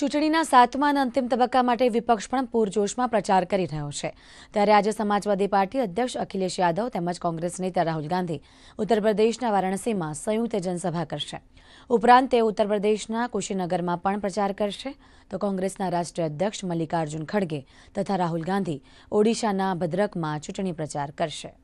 ચૂંટણીના સાતમા અને અંતિમ તબક્કા માટે વિપક્ષ પણ પૂરજોશમાં પ્રચાર કરી રહ્યો છે ત્યારે આજે સમાજવાદી પાર્ટી અધ્યક્ષ અખિલેશ યાદવ તેમજ કોંગ્રેસ નેતા રાહુલ ગાંધી ઉત્તર પ્રદેશના વારાણસીમાં સંયુક્ત જનસભા કરશે ઉપરાંત તે ઉત્તર પ્રદેશના કુશીનગરમાં પણ પ્રચાર કરશે તો કોંગ્રેસના રાષ્ટ્રીય અધ્યક્ષ મલ્લિકાર્જુન ખડગે તથા રાહુલ ગાંધી ઓડિશાના ભદ્રકમાં ચૂંટણી પ્રચાર કરશે